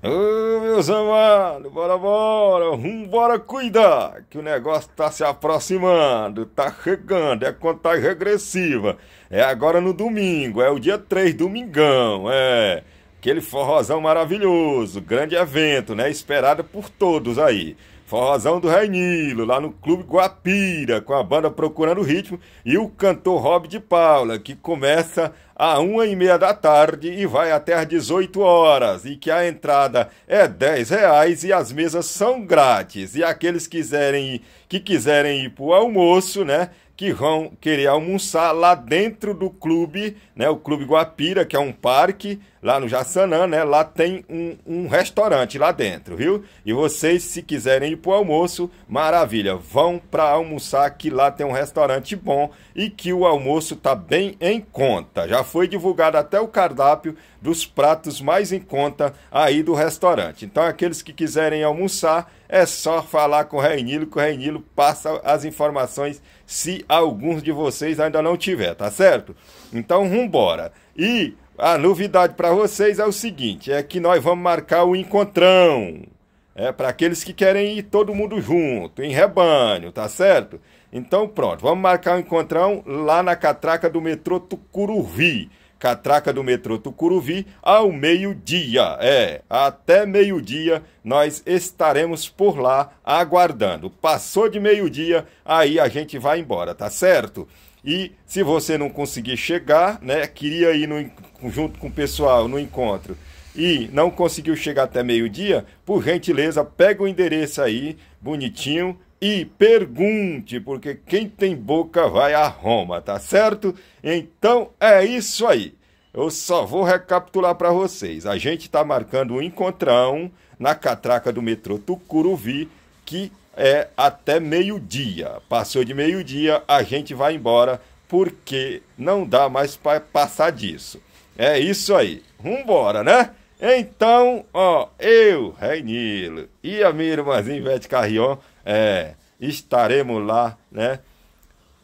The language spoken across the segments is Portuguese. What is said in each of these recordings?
Ô, meus amados, bora, bora, bora cuidar, que o negócio tá se aproximando, tá chegando, é contagem tá regressiva, é agora no domingo, é o dia 3, domingão, é, aquele forrozão maravilhoso, grande evento, né, esperado por todos aí, forrozão do Reinilo, lá no Clube Guapira, com a banda Procurando Ritmo e o cantor Rob de Paula, que começa à uma e meia da tarde e vai até às 18 horas e que a entrada é 10 reais e as mesas são grátis. E aqueles quiserem ir, que quiserem ir para o almoço, né? que vão querer almoçar lá dentro do clube, né? O Clube Guapira, que é um parque lá no Jaçanã, né? Lá tem um, um restaurante lá dentro, viu? E vocês, se quiserem ir o almoço, maravilha, vão para almoçar que lá tem um restaurante bom e que o almoço tá bem em conta. Já foi divulgado até o cardápio dos pratos mais em conta aí do restaurante. Então, aqueles que quiserem almoçar, é só falar com o Reinilo, que o Reinilo passa as informações se alguns de vocês ainda não tiver, tá certo? Então, vambora. E a novidade para vocês é o seguinte: é que nós vamos marcar o encontrão. É para aqueles que querem ir todo mundo junto, em rebanho, tá certo? Então pronto, vamos marcar um encontrão lá na catraca do metrô Tucuruvi. Catraca do metrô Tucuruvi ao meio-dia. É, até meio-dia nós estaremos por lá aguardando. Passou de meio-dia, aí a gente vai embora, tá certo? E se você não conseguir chegar, né, queria ir no, junto com o pessoal no encontro e não conseguiu chegar até meio-dia, por gentileza, pega o endereço aí, bonitinho, e pergunte, porque quem tem boca vai a Roma, tá certo? Então é isso aí. Eu só vou recapitular para vocês. A gente está marcando um encontrão na catraca do metrô Tucuruvi, que é até meio-dia. Passou de meio-dia, a gente vai embora, porque não dá mais para passar disso. É isso aí. Vambora, né? Então, ó, eu, Reinilo, e a minha irmãzinha Ivete Carrion, é, estaremos lá, né?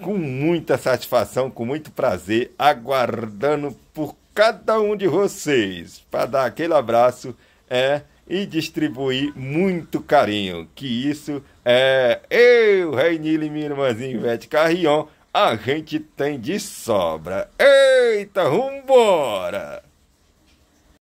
Com muita satisfação, com muito prazer, aguardando por cada um de vocês para dar aquele abraço é, e distribuir muito carinho. Que isso é eu, Reinilo e minha irmãzinha Ivete Carrion, a gente tem de sobra. Eita, vambora!